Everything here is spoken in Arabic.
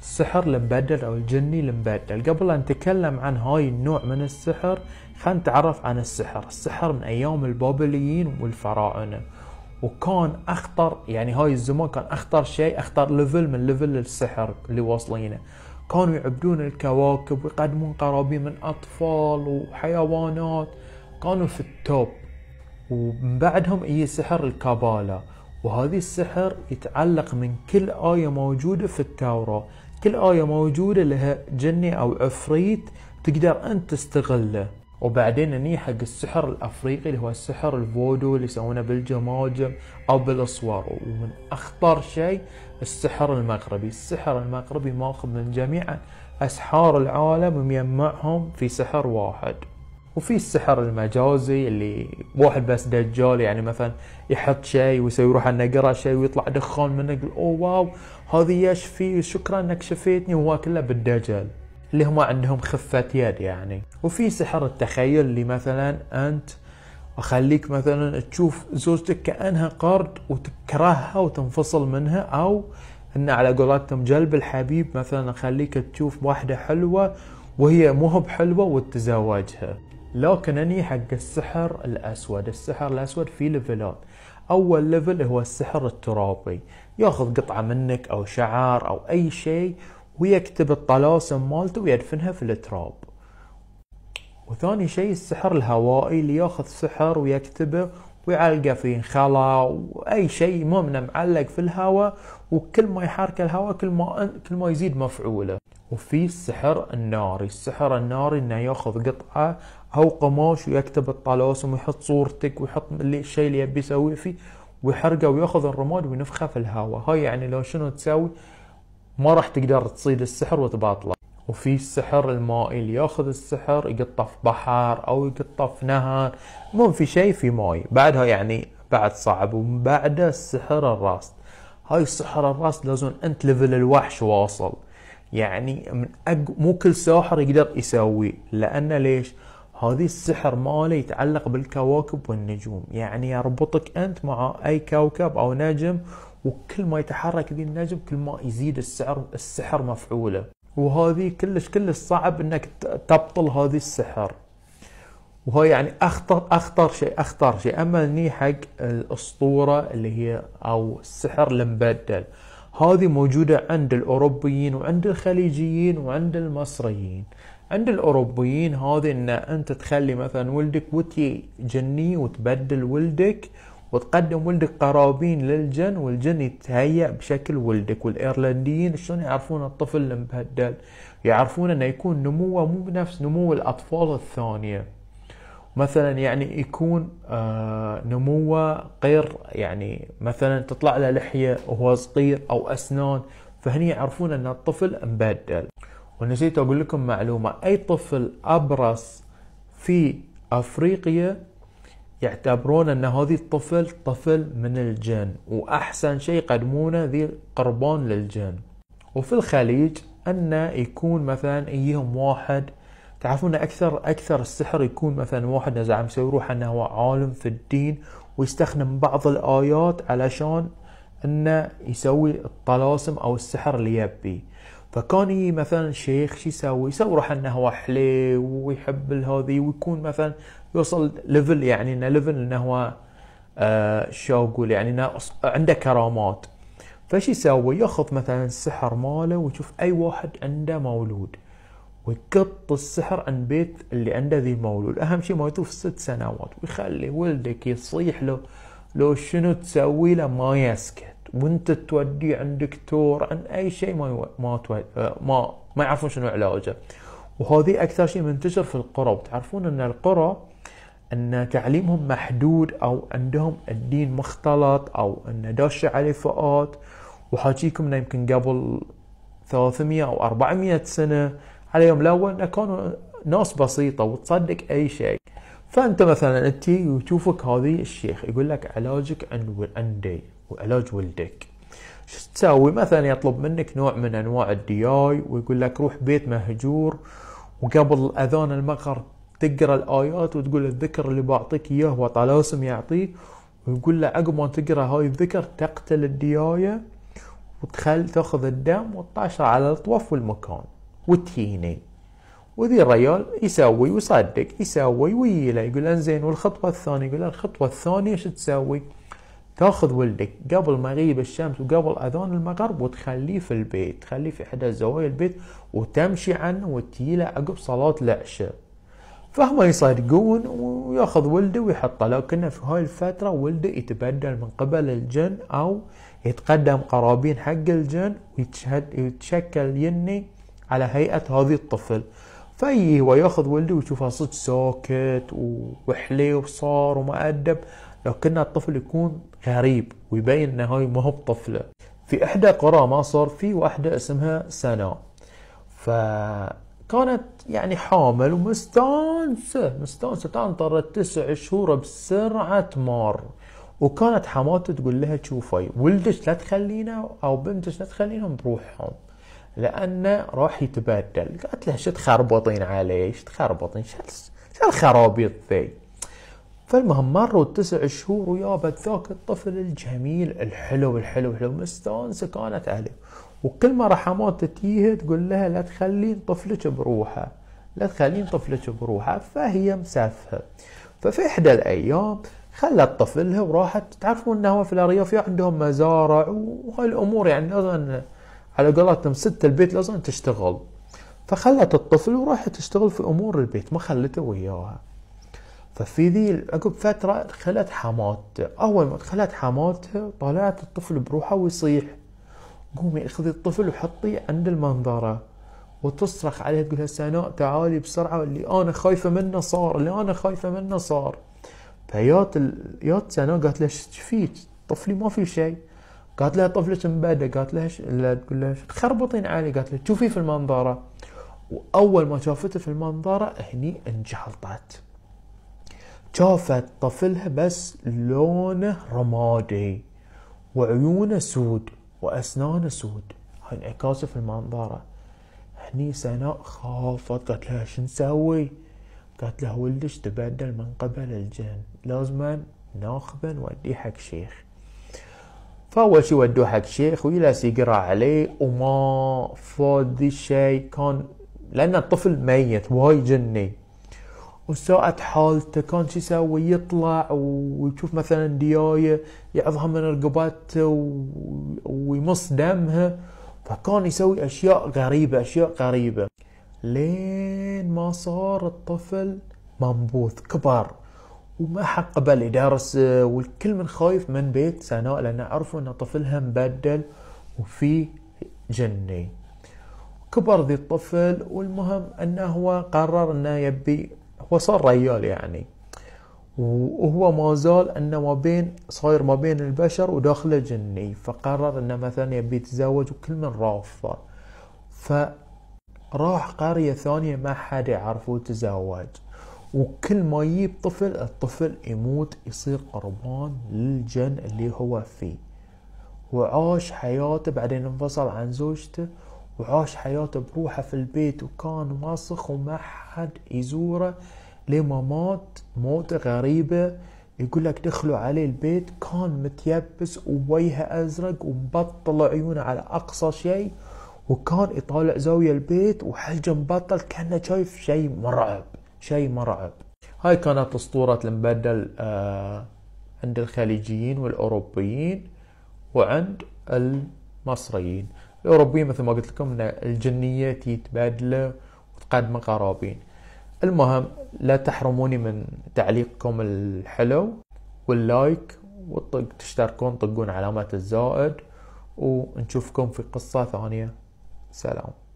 السحر المبدل أو الجني المبدل قبل أن نتكلم عن هاي النوع من السحر خلينا نتعرف عن السحر السحر من أيام البابليين والفراعنة وكان اخطر يعني هاي الزمان كان اخطر شيء اخطر ليفل من ليفل السحر اللي واصلينه كانوا يعبدون الكواكب ويقدمون قرابين من اطفال وحيوانات كانوا في التوب ومن بعدهم هي سحر الكابالا وهذه السحر يتعلق من كل آية موجودة في التوراة كل آية موجودة لها جنة أو عفريت تقدر أنت تستغله وبعدين اني حق السحر الافريقي اللي هو السحر الفودو اللي يسوونه بالجماجم او بالاسوار ومن اخطر شيء السحر المغربي، السحر المغربي ماخذ من جميع اسحار العالم ويجمعهم في سحر واحد. وفي السحر المجازي اللي واحد بس دجال يعني مثلا يحط شيء ويسوي روحه انه قرا شيء ويطلع دخان منه يقول اوه واو هذه يشفي شكرا انك شفيتني وهو كله بالدجل اللي هم عندهم خفة يد يعني وفي سحر التخيل اللي مثلا انت اخليك مثلا تشوف زوجتك كانها قرد وتكرهها وتنفصل منها او ان على قولتهم جلب الحبيب مثلا اخليك تشوف واحدة حلوة وهي مو بحلوة وتتزوجها لكنني حق السحر الأسود السحر الأسود في ليفلات أول ليفل هو السحر الترابي ياخذ قطعة منك أو شعر أو أي شيء ويكتب الطلاسم مالته ويدفنها في التراب وثاني شيء السحر الهوائي اللي ياخذ سحر ويكتبه ويعلقه في خلا واي شيء مؤمنه معلق في الهواء وكل ما يحرك الهواء كل ما كل ما يزيد مفعوله وفي السحر الناري السحر الناري انه ياخذ قطعه او قماش ويكتب الطلاسم ويحط صورتك ويحط الشيء اللي يبي يسويه فيه ويحرقه وياخذ الرماد وينفخه في الهواء هاي يعني لو شنو تسوي ما راح تقدر تصيد السحر وتباطله وفي السحر المائي اللي ياخذ السحر يقطه في بحر او يقطه في نهر المهم في شيء في ماي بعدها يعني بعد صعب ومن بعده السحر الراس هاي السحر الراس لازم انت ليفل الوحش واصل يعني من أج... مو كل ساحر يقدر يسوي لان ليش هذه السحر ماله يتعلق بالكواكب والنجوم يعني يربطك انت مع اي كوكب او نجم وكل ما يتحرك ذي النجم كل ما يزيد السعر السحر مفعوله وهذه كلش كلش صعب انك تبطل هذه السحر وهو يعني اخطر اخطر شيء اخطر شيء اما ني حق الاسطوره اللي هي او السحر المبدل هذه موجوده عند الاوروبيين وعند الخليجيين وعند المصريين عند الاوروبيين هذه ان انت تخلي مثلا ولدك وتي جني وتبدل ولدك وتقدم ولدك قرابين للجن والجن يتهيأ بشكل ولدك والايرلنديين شلون يعرفون الطفل المبهدل يعرفون انه يكون نموه مو بنفس نمو الاطفال الثانيه مثلا يعني يكون آه، نموه غير يعني مثلا تطلع له لحيه وهو صغير او اسنان فهني يعرفون ان الطفل مبدل ونسيت اقول لكم معلومه اي طفل ابرص في افريقيا يعتبرون أن هذه الطفل طفل من الجن وأحسن شيء يقدمونه ذي قربان للجن وفي الخليج أن يكون مثلا يجيهم واحد تعرفون أكثر أكثر السحر يكون مثلا واحد نزعم مسوي روحه أنه هو عالم في الدين ويستخدم بعض الآيات علشان أنه يسوي الطلاسم أو السحر اللي يبيه فكان مثلا شيخ شو يسوي؟ يسوي روح انه هو حلي ويحب الهذي ويكون مثلا يوصل ليفل يعني انه ليفل انه هو آه شو اقول يعني انه عنده كرامات فش يسوي؟ ياخذ مثلا السحر ماله ويشوف اي واحد عنده مولود ويقط السحر عن بيت اللي عنده ذي المولود، اهم شيء ما يطوف ست سنوات ويخلي ولدك يصيح له لو شنو تسوي له ما يسكت وانت توديه عند دكتور عن اي شيء ما يو... ما آه، ما ما يعرفون شنو علاجه وهذه اكثر شيء منتشر في القرى وتعرفون ان القرى ان تعليمهم محدود او عندهم الدين مختلط او ان داشه عليه فئات وحاجيكم انه يمكن قبل 300 او 400 سنه على يوم الاول كانوا ناس بسيطه وتصدق اي شيء فانت مثلا انت وتشوفك هذه الشيخ يقول لك علاجك عند عندي وعلاج ولدك شو تسوي مثلا يطلب منك نوع من انواع الدياي ويقول لك روح بيت مهجور وقبل اذان المقر تقرا الايات وتقول الذكر اللي بعطيك اياه هو طلاسم يعطيك ويقول له عقب ما تقرا هاي الذكر تقتل الديايه وتخل تاخذ الدم وتطاشر على الطوف والمكان وتهيني وذي الريال يسوي ويصدق يسوي ويله يقول انزين والخطوه الثانيه يقول الخطوه الثانيه شو تسوي؟ تاخذ ولدك قبل مغيب الشمس وقبل اذان المغرب وتخليه في البيت تخليه في احدى زوايا البيت وتمشي عنه وتجيله عقب صلاه العشاء فهم يصدقون وياخذ ولده ويحطه لكن في هاي الفترة ولده يتبدل من قبل الجن أو يتقدم قرابين حق الجن ويتشكل يني على هيئة هذه الطفل فيي وياخذ ولده ويشوفه صدق ساكت وحليو صار ومؤدب لكن الطفل يكون غريب ويبين انه ما هو بطفله في احدى قرى مصر في واحده اسمها سناء فكانت يعني حامل ومستانسه مستانسه تنطرت تسع شهور بسرعه مار وكانت حماته تقول لها شوفي ولدك لا تخلينا او بنتك لا تخلينهم بروحهم لانه راح يتبدل قالت لها شو تخربطين عليه شو تخربطين شو الخرابيط ذي فالمهم مروا التسع شهور ويابت ذاك الطفل الجميل الحلو الحلو الحلو مستانسه كانت عليه وكل ما رحمات تتيه تقول لها لا تخلين طفلك بروحه لا تخلين طفلك بروحه فهي مسافه ففي احدى الايام خلت طفلها وراحت تعرفون انه في الارياف عندهم مزارع وهالامور يعني لازم على قولتهم ست البيت لازم تشتغل فخلت الطفل وراحت تشتغل في امور البيت ما خلته وياها ففي ذي عقب فترة دخلت حماته أول ما دخلت حماته طلعت الطفل بروحه ويصيح قومي اخذي الطفل وحطيه عند المنظرة وتصرخ عليه تقول سناء تعالي بسرعة اللي أنا خايفة منه صار اللي أنا خايفة منه صار فيات ال... يات سناء قالت له ايش فيك طفلي ما في شيء قالت لها طفلك مبدع قالت لها لا تقول لها تخربطين علي قالت لها شوفي في المنظرة وأول ما شافته في المنظرة هني انجلطت شافت طفلها بس لونه رمادي وعيونه سود وأسنانه سود هاي انعكاسه في المنظرة هني سناء خافت قالت لها شو نسوي قالت لها ولدش تبدل من قبل الجن لازم ناخذه نوديه حق شيخ فاول شي ودوه حق شيخ ويلاس يقرا عليه وما فاضي شيء كان لان الطفل ميت وهاي جني وساءة حالته كان شو يسوي يطلع ويشوف مثلا دياية يعظها من رقبته ويمص دمها فكان يسوي اشياء غريبة اشياء غريبة لين ما صار الطفل منبوذ كبر وما حق قبل يدرس والكل من خايف من بيت سناء لان عرفوا ان طفلها مبدل وفي جني كبر ذي الطفل والمهم انه هو قرر انه يبي وصار ريال يعني وهو ما زال انه ما بين صاير ما بين البشر وداخله جني فقرر انه مثلا يبي يتزوج وكل من رافضه فراح قرية ثانية ما حد يعرفه وتزوج وكل ما يجيب طفل الطفل يموت يصير قربان للجن اللي هو فيه وعاش حياته بعدين انفصل عن زوجته وعاش حياته بروحه في البيت وكان وسخ وما حد يزوره مات موتة غريبة يقول لك دخلوا عليه البيت كان متيبس ووجهه ازرق وبطل عيونه على اقصى شيء وكان يطالع زاوية البيت وحلجه مبطل كانه شايف شيء مرعب شيء مرعب هاي كانت اسطورة المبدل آه، عند الخليجيين والاوروبيين وعند المصريين الاوروبيين مثل ما قلت لكم ان الجنية تتبادله وتقدمه قرابين المهم لا تحرموني من تعليقكم الحلو واللايك والطق تشتركون طقون علامات الزائد ونشوفكم في قصة ثانية سلام